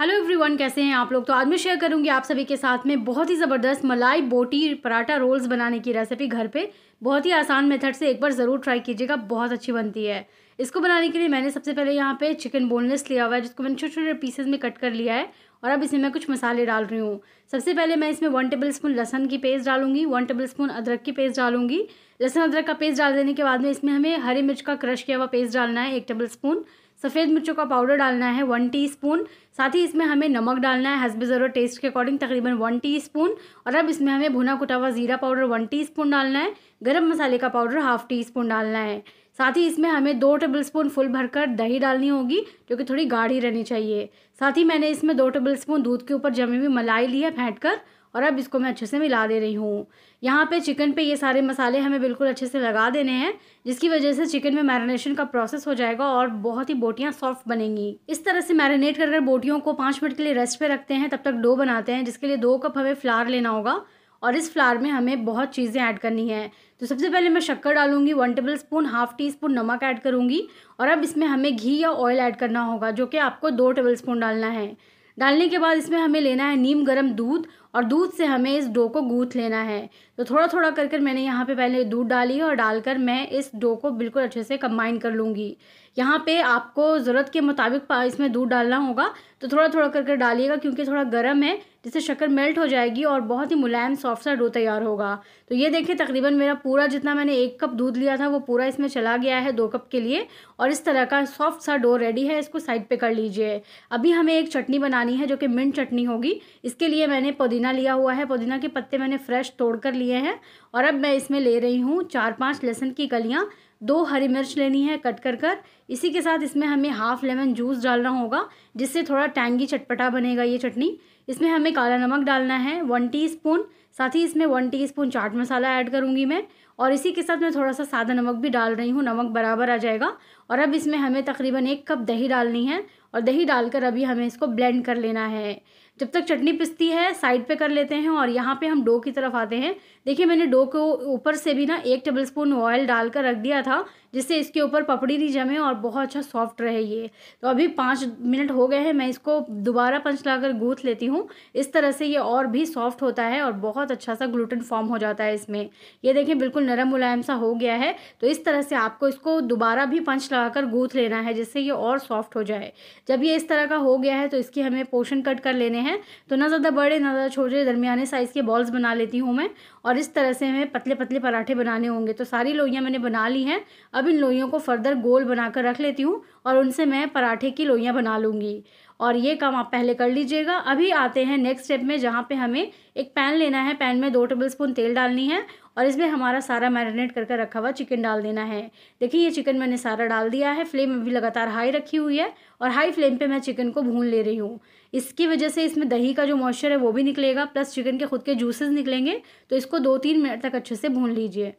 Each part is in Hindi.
हेलो एवरीवन कैसे हैं आप लोग तो आज मैं शेयर करूंगी आप सभी के साथ में बहुत ही ज़बरदस्त मलाई बोटी पराठा रोल्स बनाने की रेसिपी घर पे बहुत ही आसान मेथड से एक बार ज़रूर ट्राई कीजिएगा बहुत अच्छी बनती है इसको बनाने के लिए मैंने सबसे पहले यहाँ पे चिकन बोनलेस लिया हुआ है जिसको मैंने छोटे छोटे पीसेज में कट कर लिया है और अब इसमें मैं कुछ मसाले डाल रही हूँ सबसे पहले मैं इसमें वन टेबल स्पून लहसन की पेस्ट डालूंगी वन टेबल स्पून अदरक की पेस्ट डालूंगी लहसन अदरक का पेस्ट डाल देने के बाद में इसमें हमें हरी मिर्च का क्रश किया हुआ पेस्ट डालना है एक टेबल स्पून सफ़ेद मिर्चों का पाउडर डालना है वन टीस्पून साथ ही इसमें हमें नमक डालना है हसब ज़रूरत टेस्ट के अकॉर्डिंग तकरीबन वन टीस्पून और अब इसमें हमें भुना कुटा हुआ ज़ीरा पाउडर वन टीस्पून डालना है गरम मसाले का पाउडर हाफ़ टी स्पून डालना है साथ ही इसमें हमें दो टेबल स्पून फुल भरकर दही डालनी होगी जो कि थोड़ी गाढ़ी रहनी चाहिए साथ ही मैंने इसमें दो टेबल स्पून दूध के ऊपर जमी हुई मलाई ली है फेंट कर और अब इसको मैं अच्छे से मिला दे रही हूँ यहाँ पे चिकन पे ये सारे मसाले हमें बिल्कुल अच्छे से लगा देने हैं जिसकी वजह से चिकन में मैरिनेशन का प्रोसेस हो जाएगा और बहुत ही बोटियाँ सॉफ्ट बनेंगी इस तरह से मैरिनेट कर कर बोटियों को पाँच मिनट के लिए रेस्ट पे रखते हैं तब तक डो बनाते हैं जिसके लिए दो कप हमें फ्लार लेना होगा और इस फ्लार में हमें बहुत चीज़ें ऐड करनी है तो सबसे पहले मैं शक्कर डालूंगी one tablespoon half teaspoon नमक ऐड करूँगी और अब इसमें हमें घी या ऑयल ऐड करना होगा जो कि आपको दो टेबल स्पून डालना है डालने के बाद इसमें हमें लेना है नीम गर्म दूध और दूध से हमें इस डो को गूँथ लेना है तो थोड़ा थोड़ा कर कर मैंने यहाँ पे पहले दूध डाली और डालकर मैं इस डो को बिल्कुल अच्छे से कंबाइन कर लूँगी यहाँ पे आपको ज़रूरत के मुताबिक इसमें दूध डालना होगा तो थोड़ा थोड़ा कर कर डालिएगा क्योंकि थोड़ा गर्म है जिससे शक्कर मेल्ट हो जाएगी और बहुत ही मुलायम सॉफ्ट सा डो तैयार होगा तो ये देखिए तकरीबन मेरा पूरा जितना मैंने एक कप दूध लिया था वो पूरा इसमें चला गया है दो कप के लिए और इस तरह का सॉफ्ट सा डो रेडी है इसको साइड पर कर लीजिए अभी हमें एक चटनी बनानी है जो कि मिंट चटनी होगी इसके लिए मैंने पुदी पुदीना लिया हुआ है पुदीना के पत्ते मैंने फ्रेश तोड़ कर लिए हैं और अब मैं इसमें ले रही हूँ चार पाँच लहसुन की कलियाँ दो हरी मिर्च लेनी है कट कर कर इसी के साथ इसमें हमें हाफ़ लेमन जूस डालना होगा जिससे थोड़ा टैंगी चटपटा बनेगा ये चटनी इसमें हमें काला नमक डालना है वन स्पून साथ ही इसमें one spoon chaat masala add करूँगी मैं और इसी के साथ मैं थोड़ा सा सादा नमक भी डाल रही हूँ नमक बराबर आ जाएगा और अब इसमें हमें तकरीबन एक कप दही डालनी है और दही डालकर अभी हमें इसको ब्लेंड कर लेना है जब तक चटनी पिसती है साइड पे कर लेते हैं और यहाँ पे हम डो की तरफ आते हैं देखिए मैंने डो को ऊपर से भी ना एक टेबल स्पून ऑयल डालकर रख दिया था जिससे इसके ऊपर पपड़ी नहीं जमे और बहुत अच्छा सॉफ्ट रहे ये तो अभी पाँच मिनट हो गए हैं मैं इसको दोबारा पंच लाकर गूँथ लेती हूँ इस तरह से ये और भी सॉफ्ट होता है और बहुत अच्छा सा ग्लूटेन फॉर्म हो जाता है इसमें ये देखें बिल्कुल नरम मुलायम सा हो गया है तो इस तरह से आपको इसको दोबारा भी पंच कर गूँथ लेना है जिससे ये और सॉफ्ट हो जाए जब ये इस तरह का हो गया है तो इसकी हमें पोर्शन कट कर लेने हैं हैं तो ना ज़्यादा बड़े ना ज़्यादा छोटे दरमियाने साइज़ के बॉल्स बना लेती हूँ मैं और इस तरह से हमें पतले पतले पराठे बनाने होंगे तो सारी लोइयाँ मैंने बना ली हैं अब इन लोइयों को फर्दर गोल बनाकर रख लेती हूँ और उनसे मैं पराठे की लोइयाँ बना लूँगी और ये काम आप पहले कर लीजिएगा अभी आते हैं नेक्स्ट स्टेप में जहाँ पे हमें एक पैन लेना है पैन में दो टेबल स्पून तेल डालनी है और इसमें हमारा सारा मैरिनेट करके रखा हुआ चिकन डाल देना है देखिए ये चिकन मैंने सारा डाल दिया है फ्लेम अभी लगातार हाई रखी हुई है और हाई फ्लेम पे मैं चिकन को भून ले रही हूँ इसकी वजह से इसमें दही का जो मॉइस्चर है वो भी निकलेगा प्लस चिकन के खुद के जूसेज निकलेंगे तो इसको दो तीन मिनट तक अच्छे से भून लीजिए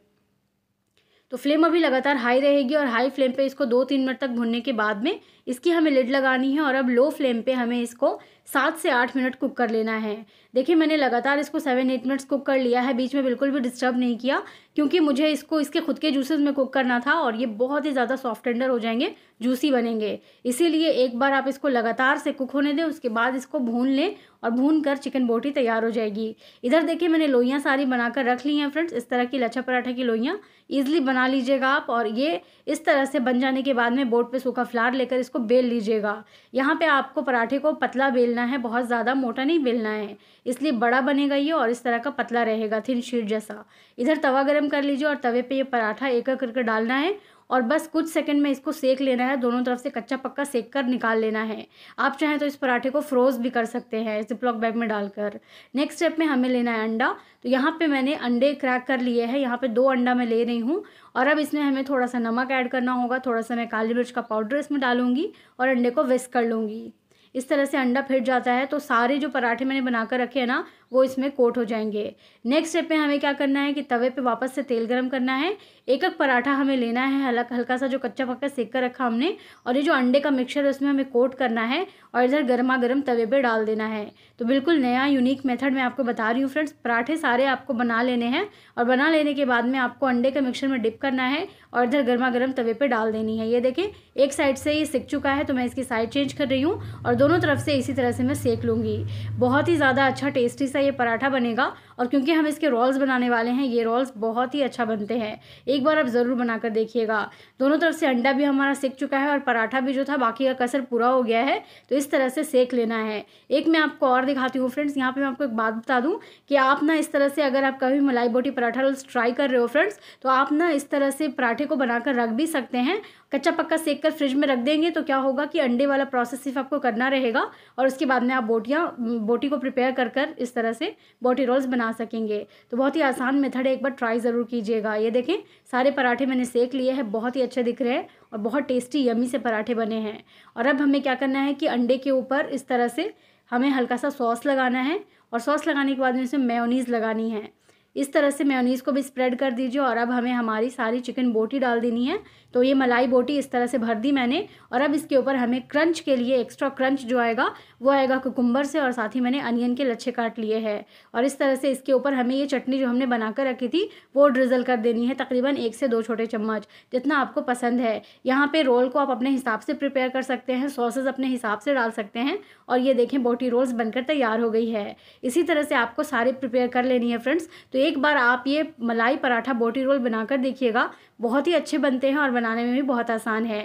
तो फ्लेम अभी लगातार हाई रहेगी और हाई फ्लेम पे इसको दो तीन मिनट तक भुनने के बाद में इसकी हमें लिड लगानी है और अब लो फ्लेम पे हमें इसको सात से आठ मिनट कुक कर लेना है देखिए मैंने लगातार इसको सेवन एट मिनट्स कुक कर लिया है बीच में बिल्कुल भी डिस्टर्ब नहीं किया क्योंकि मुझे इसको इसके खुद के जूसेज में कुक करना था और ये बहुत ही ज़्यादा सॉफ्ट टेंडर हो जाएंगे जूसी बनेंगे इसीलिए एक बार आप इसको लगातार से कुक होने दें उसके बाद इसको भून लें और भून कर चिकन बोटी तैयार हो जाएगी इधर देखिए मैंने लोइयाँ सारी बनाकर रख ली हैं फ्रेंड्स इस तरह की लच्छा पराठा की लोइयाँ ईजिली बना लीजिएगा आप और ये इस तरह से बन जाने के बाद में बोर्ड पे सूखा फ्लार लेकर इसको बेल लीजिएगा यहाँ पे आपको पराठे को पतला बेलना है बहुत ज़्यादा मोटा नहीं बेलना है इसलिए बड़ा बनेगा ये और इस तरह का पतला रहेगा थिन शीट जैसा इधर तवा गर्म कर लीजिए और तवे पर यह पराठा एक एक करके डालना है और बस कुछ सेकंड में इसको सेक लेना है दोनों तरफ से कच्चा पक्का सेक कर निकाल लेना है आप चाहें तो इस पराठे को फ्रोज़ भी कर सकते हैं जिपलॉक बैग में डालकर नेक्स्ट स्टेप में हमें लेना है अंडा तो यहाँ पर मैंने अंडे क्रैक कर लिए हैं यहाँ पर दो अंडा मैं ले रही हूँ और अब इसमें हमें थोड़ा सा नमक ऐड करना होगा थोड़ा सा मैं काली मिर्च का पाउडर इसमें डालूंगी और अंडे को विस्क कर लूँगी इस तरह से अंडा फिट जाता है तो सारे जो पराठे मैंने बना कर रखे हैं ना वो इसमें कोट हो जाएंगे नेक्स्ट स्टेप में हमें क्या करना है कि तवे पे वापस से तेल गरम करना है एक एक पराठा हमें लेना है हल्का हल्का सा जो कच्चा पक्का सेक कर रखा हमने और ये जो अंडे का मिक्सर है उसमें हमें कोट करना है और इधर गर्मा गर्म तवे पर डाल देना है तो बिल्कुल नया यूनिक मेथड मैं आपको बता रही हूँ फ्रेंड्स पराठे सारे आपको बना लेने हैं और बना लेने के बाद में आपको अंडे का मिक्सर में डिप करना है और इधर गर्मा गर्म तवे पर डाल देनी है ये देखें एक साइड से ये सिक चुका है तो मैं इसकी साइड चेंज कर रही हूँ और दोनों तरफ से इसी तरह से मैं सेक लूँगी बहुत ही ज़्यादा अच्छा टेस्टी सा ये पराठा बनेगा और क्योंकि हम इसके रोल्स बनाने वाले हैं ये रोल्स बहुत ही अच्छा बनते हैं एक बार आप ज़रूर बनाकर देखिएगा दोनों तरफ से अंडा भी हमारा सेक चुका है और पराठा भी जो था बाकी का कसर पूरा हो गया है तो इस तरह से सेक लेना है एक मैं आपको और दिखाती हूँ फ्रेंड्स यहाँ पर मैं आपको एक बात बता दूँ कि आप ना इस तरह से अगर आप कभी मलाई बोटी पराठा रोल्स ट्राई कर रहे हो फ्रेंड्स तो आप ना इस तरह से पराठे को बनाकर रख भी सकते हैं कच्चा पक्का सेक कर फ्रिज में रख देंगे तो क्या होगा कि अंडे वाला प्रोसेस सिर्फ आपको करना रहेगा और उसके बाद में आप बोटियाँ बोटी को प्रिपेयर कर कर इस तरह से बोटी रोल्स बना सकेंगे तो बहुत ही आसान मेथड है एक बार ट्राई ज़रूर कीजिएगा ये देखें सारे पराठे मैंने सेक लिए हैं बहुत ही अच्छे दिख रहे हैं और बहुत टेस्टी यमी से पराठे बने हैं और अब हमें क्या करना है कि अंडे के ऊपर इस तरह से हमें हल्का सा सॉस लगाना है और सॉस लगाने के बाद में इसमें मेयोनीज़ लगानी है इस तरह से मेयोनीज़ को भी स्प्रेड कर दीजिए और अब हमें हमारी सारी चिकन बोटी डाल देनी है तो ये मलाई बोटी इस तरह से भर दी मैंने और अब इसके ऊपर हमें क्रंच के लिए एक्स्ट्रा क्रंच जो आएगा वो आएगा कुकुम्बर से और साथ ही मैंने अनियन के लच्छे काट लिए हैं और इस तरह से इसके ऊपर हमें ये चटनी जो हमने बनाकर रखी थी वो ड्रिजल कर देनी है तकरीबन एक से दो छोटे चम्मच जितना आपको पसंद है यहाँ पर रोल को आप अपने हिसाब से प्रिपेयर कर सकते हैं सॉसेज अपने हिसाब से डाल सकते हैं और ये देखें बोटी रोल्स बनकर तैयार हो गई है इसी तरह से आपको सारे प्रिपेयर कर लेनी है फ्रेंड्स तो एक बार आप ये मलाई पराठा बोटी रोल बनाकर देखिएगा बहुत ही अच्छे बनते हैं और बनाने में भी बहुत आसान है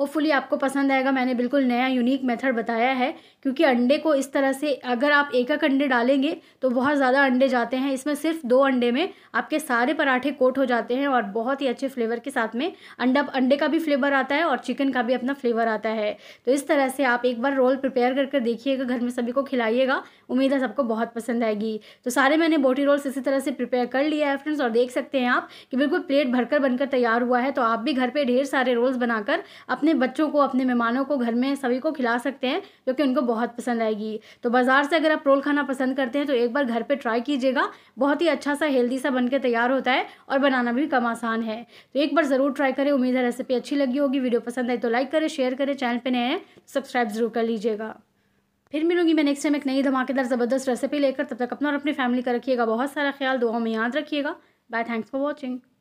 होपफुली आपको पसंद आएगा मैंने बिल्कुल नया यूनिक मेथड बताया है क्योंकि अंडे को इस तरह से अगर आप एक एक अंडे डालेंगे तो बहुत ज़्यादा अंडे जाते हैं इसमें सिर्फ दो अंडे में आपके सारे पराठे कोट हो जाते हैं और बहुत ही अच्छे फ्लेवर के साथ में अंडा अंडे का भी फ्लेवर आता है और चिकन का भी अपना फ्लेवर आता है तो इस तरह से आप एक बार रोल प्रिपेयर करके देखिएगा घर में सभी को खिलाइएगा उम्मीद है सबको बहुत पसंद आएगी तो सारे मैंने बोटी रोल्स इसी तरह से प्रिपेयर कर लिया है फ्रेंड्स और देख सकते हैं आप कि बिल्कुल प्लेट भरकर बनकर तैयार हुआ है तो आप भी घर पर ढेर सारे रोल्स बनाकर अपने बच्चों को अपने मेहमानों को घर में सभी को खिला सकते हैं जो कि उनको बहुत पसंद आएगी तो बाज़ार से अगर आप रोल खाना पसंद करते हैं तो एक बार घर पर ट्राई कीजिएगा बहुत ही अच्छा सा हेल्दी सा बन तैयार होता है और बनाना भी कम आसान है तो एक बार ज़रूर ट्राई करें उम्मीद है रेसिपी अच्छी लगी होगी वीडियो पसंद आई तो लाइक करें शेयर करें चैनल पर नए हैं सब्सक्राइब ज़रूर कर लीजिएगा फिर मिलूंगी मैं नेक्स्ट टाइम एक नई धमाकेदार ज़बरदस्त रेसिपी लेकर तब तक अपना और अपनी फैमिली का रखिएगा बहुत सारा ख्याल दुआओं में याद रखिएगा बाय थैंक्स फॉर वॉचिंग